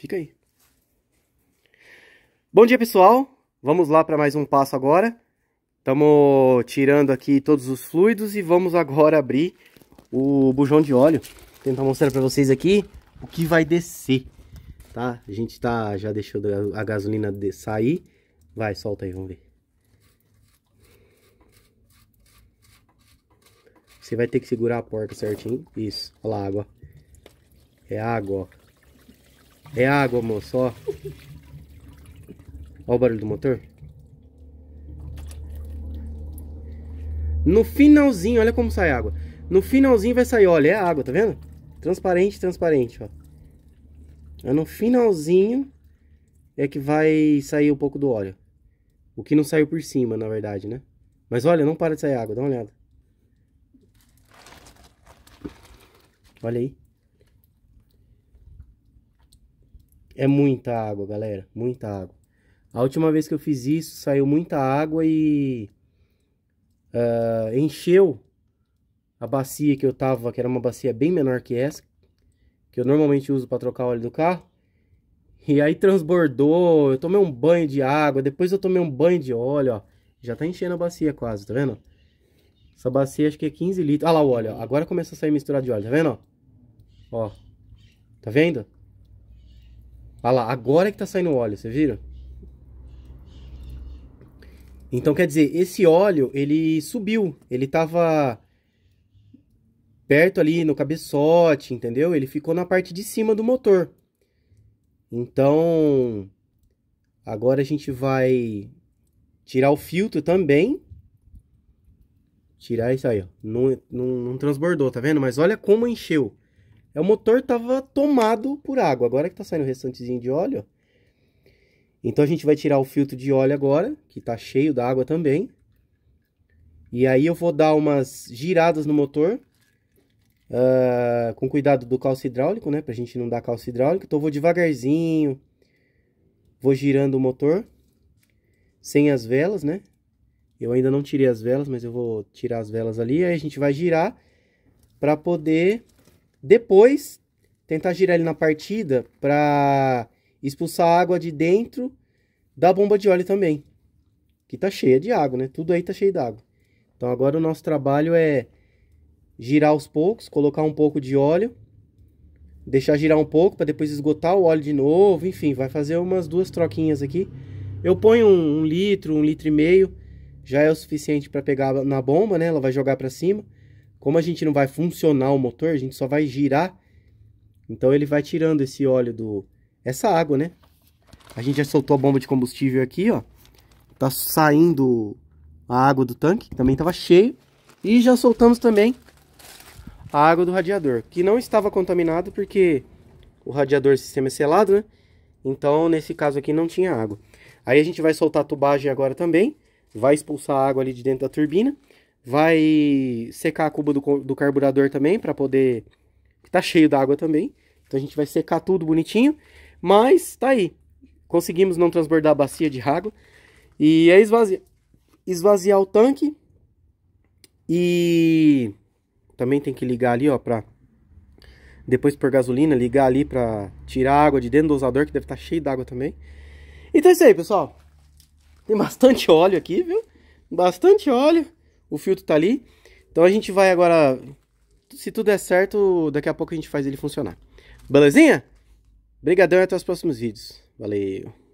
Fica aí. Bom dia, pessoal. Vamos lá para mais um passo agora. Estamos tirando aqui todos os fluidos e vamos agora abrir o bujão de óleo. Vou tentar mostrar para vocês aqui o que vai descer, tá? A gente tá já deixou a gasolina sair. Vai, solta aí, vamos ver. Você vai ter que segurar a porta certinho. Isso, olha lá a água. É água, ó. É água, moço, ó. Olha o barulho do motor. No finalzinho, olha como sai água. No finalzinho vai sair, olha, é água, tá vendo? Transparente, transparente, ó. É no finalzinho é que vai sair um pouco do óleo. O que não saiu por cima, na verdade, né? Mas olha, não para de sair água, dá uma olhada. Olha aí. É muita água, galera, muita água. A última vez que eu fiz isso, saiu muita água e uh, encheu a bacia que eu tava, que era uma bacia bem menor que essa, que eu normalmente uso para trocar o óleo do carro. E aí transbordou, eu tomei um banho de água, depois eu tomei um banho de óleo, ó. Já tá enchendo a bacia quase, tá vendo? Essa bacia acho que é 15 litros. Olha ah lá o óleo, ó. agora começa a sair misturado de óleo, tá vendo? Ó, tá vendo? Olha lá, agora é que tá saindo óleo, você viram? Então quer dizer, esse óleo ele subiu, ele tava perto ali no cabeçote, entendeu? Ele ficou na parte de cima do motor. Então agora a gente vai tirar o filtro também. Tirar isso aí, ó. Não, não, não transbordou, tá vendo? Mas olha como encheu. É, o motor tava tomado por água. Agora que tá saindo o restantezinho de óleo, Então a gente vai tirar o filtro de óleo agora, que tá cheio da água também. E aí eu vou dar umas giradas no motor, uh, com cuidado do calço hidráulico, né? Pra gente não dar calço hidráulico. Então eu vou devagarzinho, vou girando o motor, sem as velas, né? Eu ainda não tirei as velas, mas eu vou tirar as velas ali. Aí a gente vai girar para poder depois, tentar girar ele na partida para expulsar a água de dentro da bomba de óleo também, que tá cheia de água, né? Tudo aí tá cheio d'água. Então agora o nosso trabalho é girar aos poucos, colocar um pouco de óleo, deixar girar um pouco para depois esgotar o óleo de novo, enfim, vai fazer umas duas troquinhas aqui. Eu ponho um, um litro, um litro e meio, já é o suficiente para pegar na bomba, né? Ela vai jogar para cima. Como a gente não vai funcionar o motor, a gente só vai girar. Então ele vai tirando esse óleo do... Essa água, né? A gente já soltou a bomba de combustível aqui, ó. Tá saindo a água do tanque, que também estava cheio. E já soltamos também a água do radiador, que não estava contaminado porque o radiador sistema é selado, né? Então, nesse caso aqui não tinha água. Aí a gente vai soltar a tubagem agora também, vai expulsar a água ali de dentro da turbina vai secar a cuba do, do carburador também para poder que tá cheio d'água também. Então a gente vai secar tudo bonitinho, mas tá aí. Conseguimos não transbordar a bacia de água e é esvaziar, esvaziar o tanque e também tem que ligar ali, ó, para depois por gasolina, ligar ali para tirar a água de dentro do usador que deve estar tá cheio d'água também. Então é isso aí, pessoal. Tem bastante óleo aqui, viu? Bastante óleo. O filtro tá ali. Então a gente vai agora, se tudo der certo, daqui a pouco a gente faz ele funcionar. Belezinha? Obrigadão e até os próximos vídeos. Valeu!